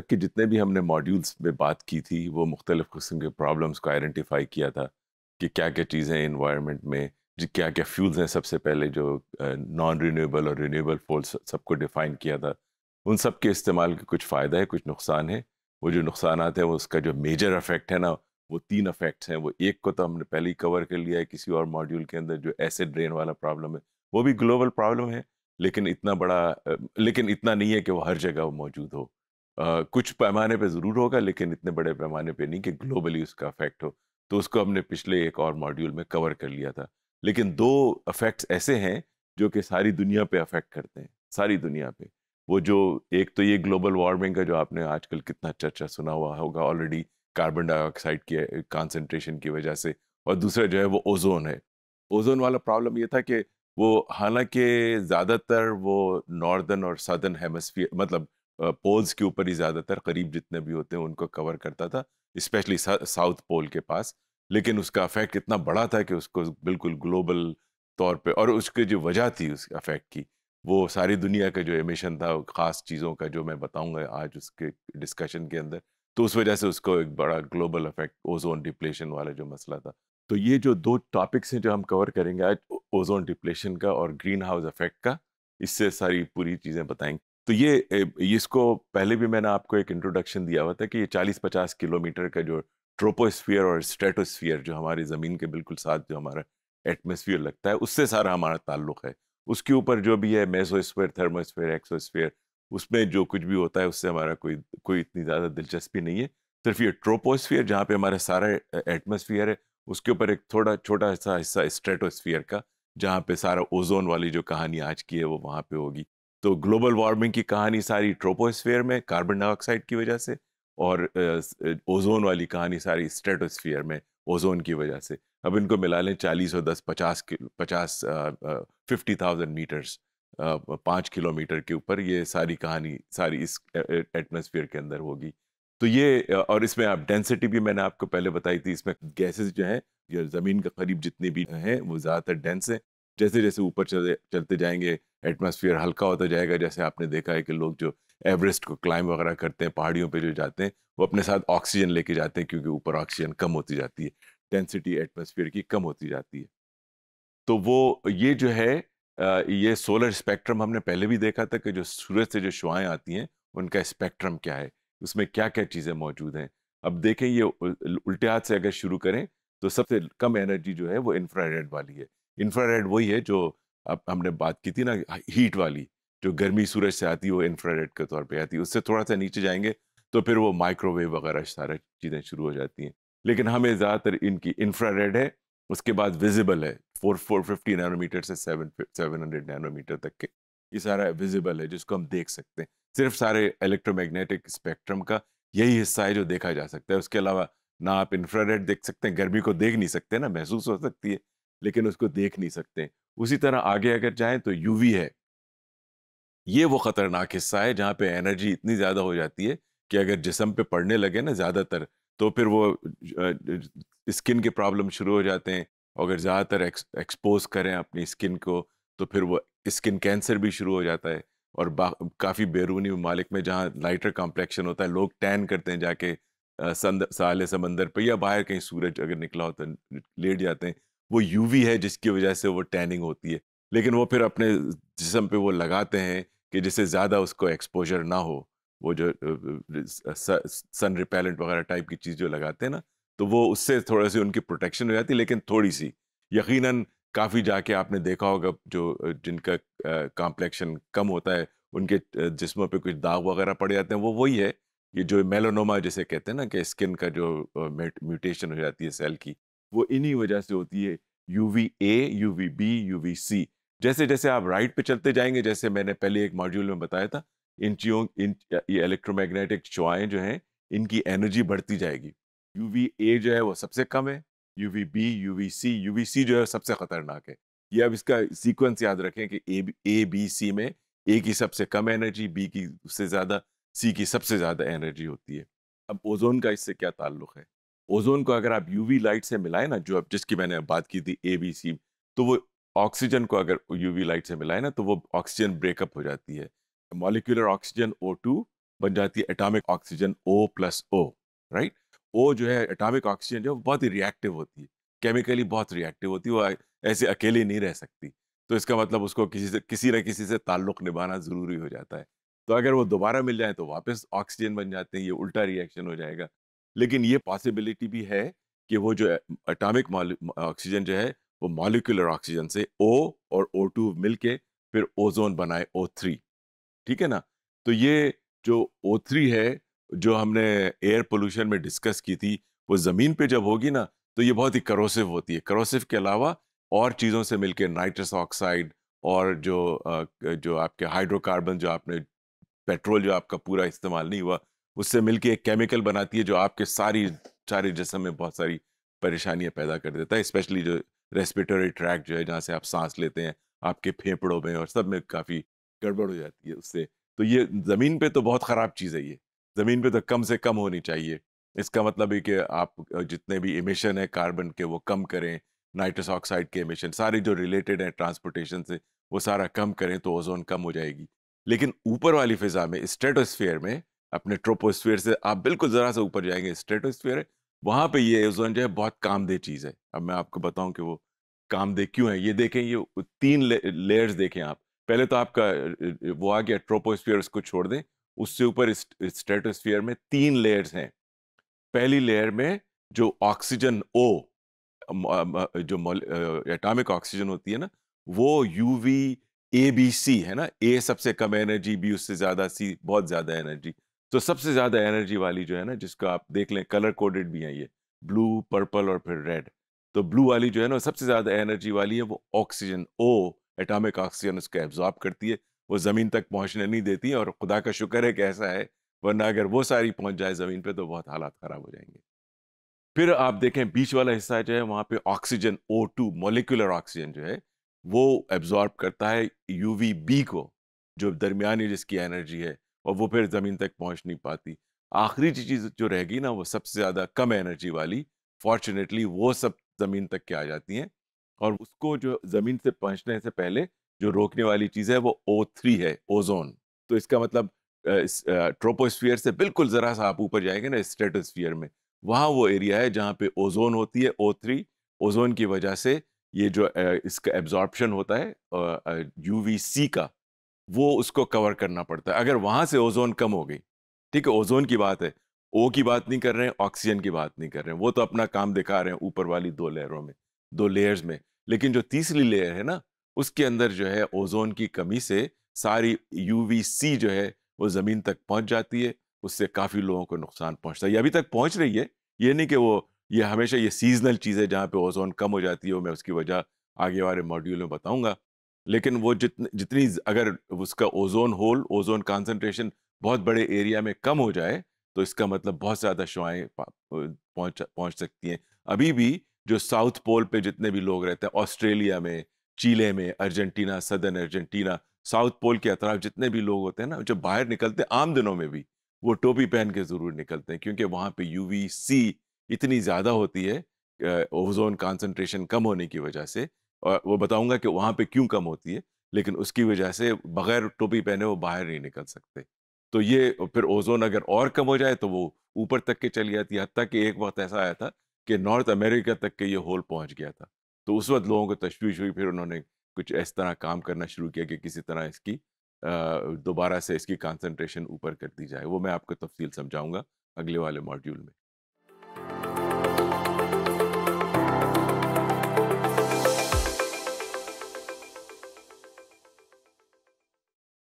तक के जितने भी हमने मॉड्यूल्स में बात की थी वो मुख्तलिफ़ किस्म के प्रॉब्लम्स को आइडेंटिफाई किया था कि क्या क्या चीज़ें हैं इन्वायरमेंट में क्या क्या फ्यूल्स हैं सबसे पहले जो नॉन रीनबल और रीनबल फोल्स सबको डिफ़ाइन किया था उन सब के इस्तेमाल के कुछ फ़ायदा है कुछ नुकसान है वो जो नुकसान हैं वो उसका जो मेजर अफेक्ट है ना वो तीन अफेक्ट्स हैं वो एक को तो हमने पहले ही कवर कर लिया है किसी और मॉड्यूल के अंदर जो एसिड ड्रेन वाला प्रॉब्लम है वो भी ग्लोबल प्रॉब्लम है लेकिन इतना बड़ा लेकिन इतना नहीं है कि वो हर जगह मौजूद हो कुछ पैमाने पे ज़रूर होगा लेकिन इतने बड़े पैमाने पे नहीं कि ग्लोबली उसका अफेक्ट हो तो उसको हमने पिछले एक और मॉड्यूल में कवर कर लिया था लेकिन दो अफेक्ट्स ऐसे हैं जो कि सारी दुनिया पे अफेक्ट करते हैं सारी दुनिया पे वो जो एक तो ये ग्लोबल वार्मिंग का जो आपने आजकल कितना चर्चा सुना हुआ होगा ऑलरेडी कार्बन डाइऑक्साइड की कॉन्सेंट्रेशन की वजह से और दूसरा जो है वो ओजोन है ओजोन वाला प्रॉब्लम ये था कि वो हालांकि ज़्यादातर वो नॉर्दर्न और सदर्न हेमस्फीयर मतलब पोल्स के ऊपर ही ज़्यादातर करीब जितने भी होते हैं उनको कवर करता था स्पेशली साउथ पोल के पास लेकिन उसका अफेक्ट इतना बड़ा था कि उसको बिल्कुल ग्लोबल तौर पे और उसकी जो वजह थी उस अफेक्ट की वो सारी दुनिया का जो एमिशन था ख़ास चीज़ों का जो मैं बताऊंगा आज उसके डिस्कशन के अंदर तो उस वजह से उसको एक बड़ा ग्लोबल अफेक्ट ओजोन डिप्लेशन वाला जो मसला था तो ये जो दो टॉपिक्स हैं जो हम कवर करेंगे आज ओजोन डिप्लेशन का और ग्रीन हाउस अफेक्ट का इससे सारी पूरी चीज़ें बताएंगे तो ये इसको पहले भी मैंने आपको एक इंट्रोडक्शन दिया हुआ था कि ये 40-50 किलोमीटर का जो ट्रोपोस्फियर और स्ट्रेटोस्फियर जो हमारी ज़मीन के बिल्कुल साथ जो हमारा एटमोसफियर लगता है उससे सारा हमारा ताल्लुक है उसके ऊपर जो भी है मेसोस्फेयर थर्मोस्फेयर एक्सोस्फेयर उसमें जो कुछ भी होता है उससे हमारा कोई कोई इतनी ज़्यादा दिलचस्पी नहीं है सिर्फ ये ट्रोपोस्फियर जहाँ पे हमारा सारा एटमोसफियर है उसके ऊपर एक थोड़ा छोटा सा हिस्सा स्ट्रेटोस्फियर का जहाँ पे सारा ओजोन वाली जो कहानी आज की है वो वहाँ पे होगी तो ग्लोबल वार्मिंग की कहानी सारी ट्रोपोस्फेयर में कार्बन डाइऑक्साइड की वजह से और ओजोन वाली कहानी सारी स्ट्रेटोस्फीयर में ओजोन की वजह से अब इनको मिला लें चालीस और दस पचास पचास फिफ्टी थाउजेंड मीटर्स पाँच किलोमीटर के ऊपर ये सारी कहानी सारी इस एटमोसफियर के अंदर होगी तो ये और इसमें आप डेंसिटी भी मैंने आपको पहले बताई थी इसमें गैसेस जो हैं या ज़मीन के करीब जितने भी हैं वो ज़्यादातर डेंस हैं जैसे जैसे ऊपर चले चलते जाएंगे एटमॉस्फेयर हल्का होता जाएगा जैसे आपने देखा है कि लोग जो एवरेस्ट को क्लाइंब वगैरह करते हैं पहाड़ियों पर जो जाते हैं वो अपने साथ ऑक्सीजन लेके जाते हैं क्योंकि ऊपर ऑक्सीजन कम होती जाती है डेंसिटी एटमोसफियर की कम होती जाती है तो वो ये जो है ये सोलर स्पेक्ट्रम हमने पहले भी देखा था कि जो सूरज से जो शुआएँ आती हैं उनका स्पेक्ट्रम क्या है उसमें क्या क्या चीज़ें मौजूद हैं अब देखें ये उल्टे हाथ से अगर शुरू करें तो सबसे कम एनर्जी जो है वो इंफ्रारेड वाली है इंफ्रारेड वही है जो अब हमने बात की थी ना हीट वाली जो गर्मी सूरज से आती है वो इंफ्रारेड के तौर पे आती है उससे थोड़ा सा नीचे जाएंगे तो फिर वो माइक्रोवेव वगैरह सारा चीज़ें शुरू हो जाती हैं लेकिन हमें ज़्यादातर इनकी इंफ्रारेड है उसके बाद विजिबल है फोर फोर फिफ्टी नैनोमीटर से सेवन सेवन हंड्रेड नैनोमीटर तक के ये सारा विजिबल है जिसको हम देख सकते हैं सिर्फ सारे इलेक्ट्रोमैग्नेटिक स्पेक्ट्रम का यही हिस्सा है जो देखा जा सकता है उसके अलावा ना आप इंफ्रारेड देख सकते हैं गर्मी को देख नहीं सकते ना महसूस हो सकती है लेकिन उसको देख नहीं सकते उसी तरह आगे अगर जाएं तो यूवी है ये वो खतरनाक हिस्सा है जहाँ पे एनर्जी इतनी ज़्यादा हो जाती है कि अगर जिसम पे पड़ने लगे ना ज़्यादातर तो फिर वो स्किन के प्रॉब्लम शुरू हो जाते हैं अगर ज़्यादातर एक्सपोज करें अपनी स्किन को तो फिर वो स्किन कैंसर भी शुरू हो जाता है और काफ़ी बैरूनी ममालिक में जहाँ लाइटर कॉम्प्लेक्शन होता है लोग टैन करते हैं जाके संद साल समंदर पर या बाहर कहीं सूरज अगर निकला हो तो लेट जाते हैं वो यूवी है जिसकी वजह से वो टैनिंग होती है लेकिन वो फिर अपने जिसम पे वो लगाते हैं कि जिससे ज़्यादा उसको एक्सपोजर ना हो वो जो सन रिपेलेंट वगैरह टाइप की चीज़ जो लगाते हैं ना तो वो उससे थोड़ा सी उनकी प्रोटेक्शन हो जाती है लेकिन थोड़ी सी यकीनन काफ़ी जाके आपने देखा होगा जो जिनका कॉम्प्लेक्शन कम होता है उनके जिसमों पे कुछ दाग वगैरह पड़ जाते हैं वो वही है ये जो मेलोनोमा जैसे कहते हैं ना कि स्किन का जो म्यूटेशन हो जाती है सेल की वो इन्हीं वजह से होती है U V A U V B U V C जैसे जैसे आप राइट पे चलते जाएंगे जैसे मैंने पहले एक मॉड्यूल में बताया था इन चीजों इन ये इलेक्ट्रोमैग्नेटिक चुआएं जो हैं इनकी एनर्जी बढ़ती जाएगी यू वी ए जो है वो सबसे कम है U V B U V C U V C जो है सबसे खतरनाक है ये अब इसका सीक्वेंस याद रखें कि ए ए बी सी में ए की सबसे कम एनर्जी बी की उससे ज़्यादा सी की सबसे ज़्यादा एनर्जी होती है अब ओजोन का इससे क्या ताल्लुक है ओजोन को अगर आप यूवी लाइट से मिलाएं ना जो अब जिसकी मैंने बात की थी ए बी सी तो वो ऑक्सीजन को अगर यूवी लाइट से मिलाएं ना तो वो ऑक्सीजन ब्रेकअप हो जाती है मॉलिकुलर ऑक्सीजन ओ टू बन जाती है atomic oxygen O plus O right O जो है एटॉमिक ऑक्सीजन जो बहुत ही रिएक्टिव होती है केमिकली बहुत रिएक्टिव होती है वो ऐसे अकेले नहीं रह सकती तो इसका मतलब उसको किसी से किसी न किसी से ताल्लुक निभाना ज़रूरी हो जाता है तो अगर वो दोबारा मिल जाए तो वापस ऑक्सीजन बन जाते हैं ये उल्टा रिएक्शन हो जाएगा लेकिन ये पॉसिबिलिटी भी है कि वो जो एटॉमिक ऑक्सीजन जो है वो मॉलिकुलर ऑक्सीजन से ओ और ओ टू मिल के फिर ओजोन बनाए ओ थ्री ठीक है ना तो ये जो ओ थ्री है जो हमने एयर पोल्यूशन में डिस्कस की थी वो ज़मीन पे जब होगी ना तो ये बहुत ही करोसिव होती है करोसिव के अलावा और चीज़ों से मिलके नाइट्रस ऑक्साइड और जो जो आपके हाइड्रोकार्बन जो आपने पेट्रोल जो आपका पूरा इस्तेमाल नहीं हुआ उससे मिलके एक केमिकल बनाती है जो आपके सारी सारे जिसम में बहुत सारी परेशानियाँ पैदा कर देता है स्पेशली जो रेस्पिरेटरी ट्रैक जो है जहाँ से आप सांस लेते हैं आपके फेफड़ों में और सब में काफ़ी गड़बड़ हो जाती है उससे तो ये ज़मीन पे तो बहुत ख़राब चीज़ है ये ज़मीन पे तो कम से कम होनी चाहिए इसका मतलब है कि आप जितने भी इमिशन है कार्बन के वो कम करें नाइट्रस ऑक्साइड के इमिशन सारे जो रिलेटेड हैं ट्रांसपोर्टेशन से वो सारा कम करें तो ओजोन कम हो जाएगी लेकिन ऊपर वाली फ़िज़ा में स्ट्रेटोस्फेयर में अपने ट्रोपोस्फीयर से आप बिल्कुल ज़रा सा ऊपर जाएंगे स्ट्रेटोस्फीयर है वहाँ पे ये ओजोन जो है बहुत कामदेह चीज़ है अब मैं आपको बताऊँ कि वो कामदेह क्यों है ये देखें ये तीन ले, लेयर्स देखें आप पहले तो आपका वो आ गया ट्रोपोस्फीयर उसको छोड़ दें उससे ऊपर स्ट्रेटोस्फीयर में तीन लेयर्स हैं पहली लेयर में जो ऑक्सीजन ओ जो एटॉमिक ऑक्सीजन होती है ना वो U V A B C है ना ए सबसे कम एनर्जी बी उससे ज़्यादा सी बहुत ज़्यादा एनर्जी तो सबसे ज़्यादा एनर्जी वाली जो है ना जिसको आप देख लें कलर कोडेड भी हैं ये ब्लू पर्पल और फिर रेड तो ब्लू वाली जो है ना सबसे ज़्यादा एनर्जी वाली है वो ऑक्सीजन ओ एटॉमिक ऑक्सीजन उसको एब्जॉर्ब करती है वो ज़मीन तक पहुंचने नहीं देती और खुदा का शुक्र है कि ऐसा है वरना अगर वो सारी पहुंच जाए ज़मीन पर तो बहुत हालात ख़राब हो जाएंगे फिर आप देखें बीच वाला हिस्सा जो है वहाँ पे oxygen O two molecular oxygen जो है वो एब्जॉर्ब करता है यू बी को जो दरमियानी जिसकी एनर्जी है और वो फिर ज़मीन तक पहुँच नहीं पाती आखिरी चीज़ जो रहेगी ना वो सबसे ज़्यादा कम एनर्जी वाली फॉर्चुनेटली वो सब ज़मीन तक के आ जाती हैं और उसको जो ज़मीन से पहुँचने से पहले जो रोकने वाली चीज़ है वो ओ थ्री है ओजोन तो इसका मतलब ट्रोपोस्फियर से बिल्कुल ज़रा सा आप ऊपर जाएंगे ना स्टेटोस्फियर में वहाँ वो एरिया है जहाँ पे ओजोन होती है ओ थ्री ओजोन की वजह से ये जो इसका एब्जॉर्बशन होता है यू वी सी का वो उसको कवर करना पड़ता है अगर वहाँ से ओजोन कम हो गई ठीक है ओजोन की बात है ओ की बात नहीं कर रहे हैं ऑक्सीजन की बात नहीं कर रहे हैं वो तो अपना काम दिखा रहे हैं ऊपर वाली दो लेयरों में दो लेयर्स में लेकिन जो तीसरी लेयर है ना उसके अंदर जो है ओजोन की कमी से सारी यू जो है वो ज़मीन तक पहुँच जाती है उससे काफ़ी लोगों को नुकसान पहुँचता है ये अभी तक पहुँच रही है ये नहीं कि वो ये हमेशा ये सीजनल चीज़ है जहाँ पे ओजोन कम हो जाती है मैं उसकी वजह आगे वाले मॉड्यूल में बताऊँगा लेकिन वो जितन, जितनी अगर उसका ओजोन होल ओजोन कॉन्सेंट्रेशन बहुत बड़े एरिया में कम हो जाए तो इसका मतलब बहुत ज़्यादा शुआएँ पहुँच पहुँच सकती हैं अभी भी जो साउथ पोल पे जितने भी लोग रहते हैं ऑस्ट्रेलिया में चीले में Argentina southern Argentina South Pole के अतराफ जितने भी लोग होते हैं ना जो बाहर निकलते हैं आम दिनों में भी वो टोपी पहन के ज़रूर निकलते हैं क्योंकि वहाँ पे यू सी इतनी ज़्यादा होती है ओजोन कॉन्सेंट्रेशन कम होने की वजह से और वो बताऊंगा कि वहाँ पे क्यों कम होती है लेकिन उसकी वजह से बगैर टोपी पहने वो बाहर नहीं निकल सकते तो ये फिर ओजोन अगर और कम हो जाए तो वो ऊपर तक के चली जाती है हती कि एक वक्त ऐसा आया था कि नॉर्थ अमेरिका तक के ये होल पहुँच गया था तो उस वक्त लोगों को तशवीश हुई फिर उन्होंने कुछ इस तरह काम करना शुरू किया कि किसी तरह इसकी दोबारा से इसकी कंसंट्रेशन ऊपर कर दी जाए वो मैं आपको तफसील समझाऊंगा अगले वाले मॉड्यूल में